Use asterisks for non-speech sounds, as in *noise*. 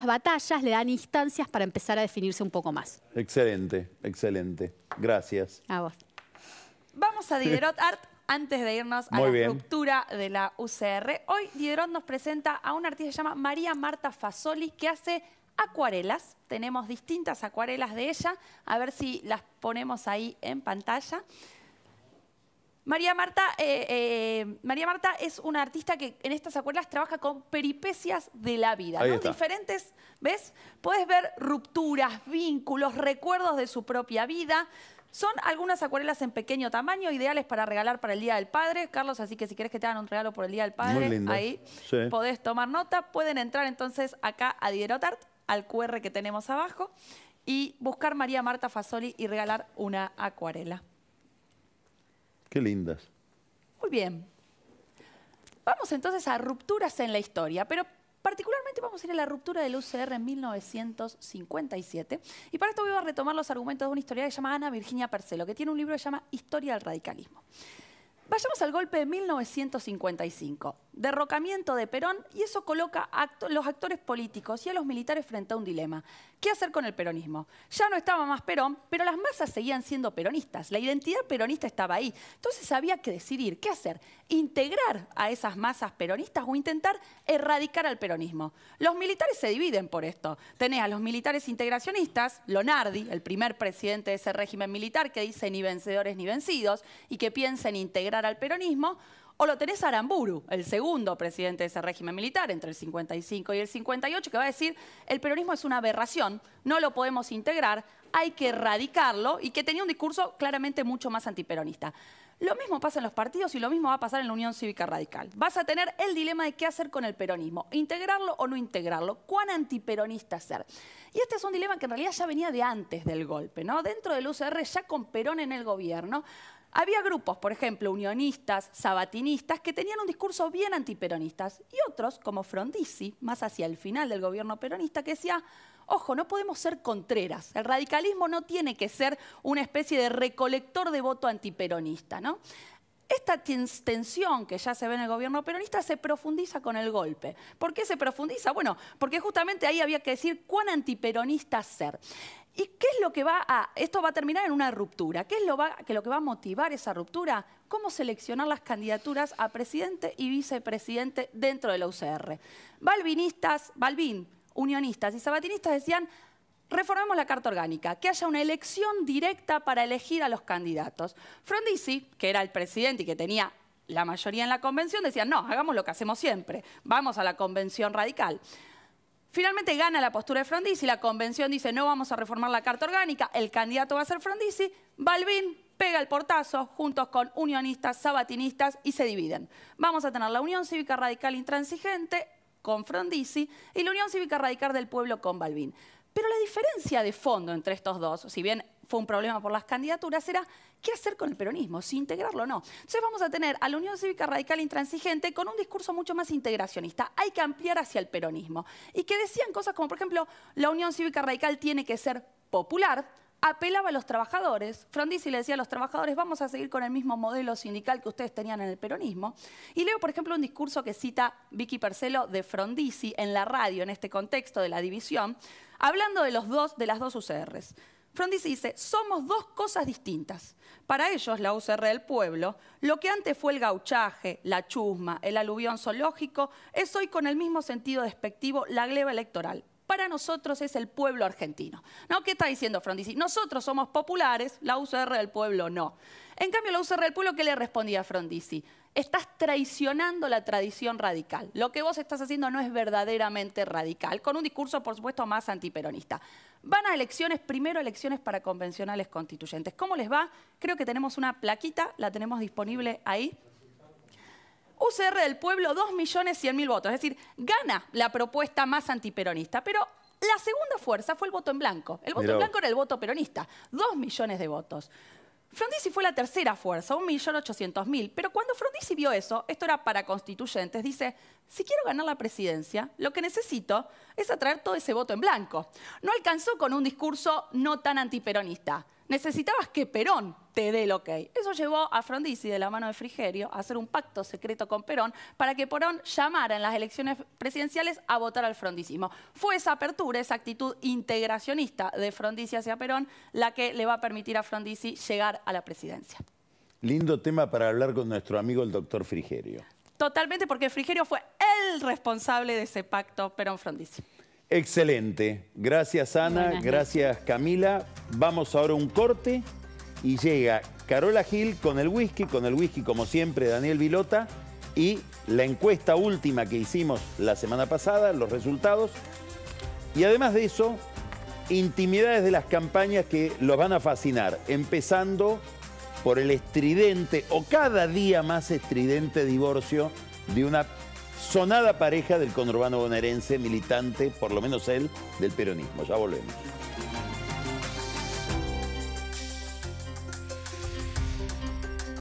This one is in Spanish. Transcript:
Las batallas le dan instancias para empezar a definirse un poco más. Excelente, excelente. Gracias. A vos. Vamos a *laughs* Diderot Art antes de irnos a la estructura de la UCR. Hoy Diderot nos presenta a una artista que se llama María Marta Fasoli que hace acuarelas. Tenemos distintas acuarelas de ella. A ver si las ponemos ahí en pantalla. María Marta, eh, eh, María Marta es una artista que en estas acuarelas trabaja con peripecias de la vida, Diferentes, ¿ves? Puedes ver rupturas, vínculos, recuerdos de su propia vida. Son algunas acuarelas en pequeño tamaño, ideales para regalar para el Día del Padre. Carlos, así que si quieres que te hagan un regalo por el Día del Padre, ahí podés tomar nota. Pueden entrar entonces acá a Diderotart, al QR que tenemos abajo, y buscar María Marta Fasoli y regalar una acuarela. Qué lindas. Muy bien. Vamos entonces a rupturas en la historia, pero particularmente vamos a ir a la ruptura del UCR en 1957. Y para esto voy a retomar los argumentos de una historiadora que se llama Ana Virginia Percelo, que tiene un libro que se llama Historia del Radicalismo. Vayamos al golpe de 1955, derrocamiento de Perón, y eso coloca a los actores políticos y a los militares frente a un dilema. ¿Qué hacer con el peronismo? Ya no estaba más Perón, pero las masas seguían siendo peronistas. La identidad peronista estaba ahí. Entonces había que decidir qué hacer. ¿Integrar a esas masas peronistas o intentar erradicar al peronismo? Los militares se dividen por esto. Tenés a los militares integracionistas, Lonardi, el primer presidente de ese régimen militar que dice ni vencedores ni vencidos y que piensa en integrar al peronismo, o lo tenés a Aramburu, el segundo presidente de ese régimen militar, entre el 55 y el 58, que va a decir, el peronismo es una aberración, no lo podemos integrar, hay que erradicarlo, y que tenía un discurso claramente mucho más antiperonista. Lo mismo pasa en los partidos y lo mismo va a pasar en la Unión Cívica Radical. Vas a tener el dilema de qué hacer con el peronismo, integrarlo o no integrarlo, cuán antiperonista ser. Y este es un dilema que en realidad ya venía de antes del golpe, ¿no? Dentro del UCR, ya con Perón en el gobierno, había grupos, por ejemplo, unionistas, sabatinistas, que tenían un discurso bien antiperonistas, y otros, como Frondizi, más hacia el final del gobierno peronista, que decía, ojo, no podemos ser contreras, el radicalismo no tiene que ser una especie de recolector de voto antiperonista, ¿no? Esta tensión que ya se ve en el gobierno peronista se profundiza con el golpe. ¿Por qué se profundiza? Bueno, porque justamente ahí había que decir cuán antiperonista ser. ¿Y qué es lo que va a, esto va a terminar en una ruptura? ¿Qué es lo, que lo que va a motivar esa ruptura? Cómo seleccionar las candidaturas a presidente y vicepresidente dentro de la UCR. Balvinistas, Balvin, unionistas y sabatinistas decían, reformemos la carta orgánica, que haya una elección directa para elegir a los candidatos. Frondizi, que era el presidente y que tenía la mayoría en la convención, decían, no, hagamos lo que hacemos siempre, vamos a la convención radical. Finalmente gana la postura de Frondizi, la convención dice no vamos a reformar la carta orgánica, el candidato va a ser Frondizi, Balbín pega el portazo juntos con unionistas, sabatinistas y se dividen. Vamos a tener la Unión Cívica Radical Intransigente con Frondizi y la Unión Cívica Radical del Pueblo con Balbín. Pero la diferencia de fondo entre estos dos, si bien fue un problema por las candidaturas, era qué hacer con el peronismo, si integrarlo o no. Entonces vamos a tener a la Unión Cívica Radical Intransigente con un discurso mucho más integracionista. Hay que ampliar hacia el peronismo. Y que decían cosas como, por ejemplo, la Unión Cívica Radical tiene que ser popular, apelaba a los trabajadores, Frondizi le decía a los trabajadores, vamos a seguir con el mismo modelo sindical que ustedes tenían en el peronismo. Y leo, por ejemplo, un discurso que cita Vicky Percelo de Frondizi en la radio, en este contexto de la división, hablando de, las dos UCRs. Frondizi dice, somos dos cosas distintas. Para ellos, la UCR del pueblo, lo que antes fue el gauchaje, la chusma, el aluvión zoológico, es hoy con el mismo sentido despectivo la gleba electoral para nosotros es el pueblo argentino. ¿No? ¿Qué está diciendo Frondizi? Nosotros somos populares, la UCR del pueblo no. En cambio, la UCR del pueblo, ¿qué le respondía a Frondizi? Estás traicionando la tradición radical. Lo que vos estás haciendo no es verdaderamente radical, con un discurso, por supuesto, más antiperonista. Van a elecciones, primero elecciones para convencionales constituyentes. ¿Cómo les va? Creo que tenemos una plaquita, la tenemos disponible ahí. UCR del pueblo 2.100.000 votos, es decir, gana la propuesta más antiperonista, pero la segunda fuerza fue el voto en blanco. El voto en blanco era el voto peronista, dos millones de votos. Frondizi fue la tercera fuerza, 1.800.000, pero cuando Frondizi vio eso, esto era para constituyentes, dice, si quiero ganar la presidencia, lo que necesito es atraer todo ese voto en blanco. No alcanzó con un discurso no tan antiperonista necesitabas que Perón te dé el ok. Eso llevó a Frondizi de la mano de Frigerio a hacer un pacto secreto con Perón para que Perón llamara en las elecciones presidenciales a votar al frondicismo. Fue esa apertura, esa actitud integracionista de Frondizi hacia Perón la que le va a permitir a Frondizi llegar a la presidencia. Lindo tema para hablar con nuestro amigo el doctor Frigerio. Totalmente, porque Frigerio fue el responsable de ese pacto Perón-Frondizi. Excelente. Gracias Ana, gracias Camila. Vamos ahora a un corte y llega Carola Gil con el whisky, con el whisky como siempre Daniel Vilota y la encuesta última que hicimos la semana pasada, los resultados. Y además de eso, intimidades de las campañas que los van a fascinar, empezando por el estridente o cada día más estridente divorcio de una sonada pareja del conurbano bonaerense, militante, por lo menos él, del peronismo. Ya volvemos.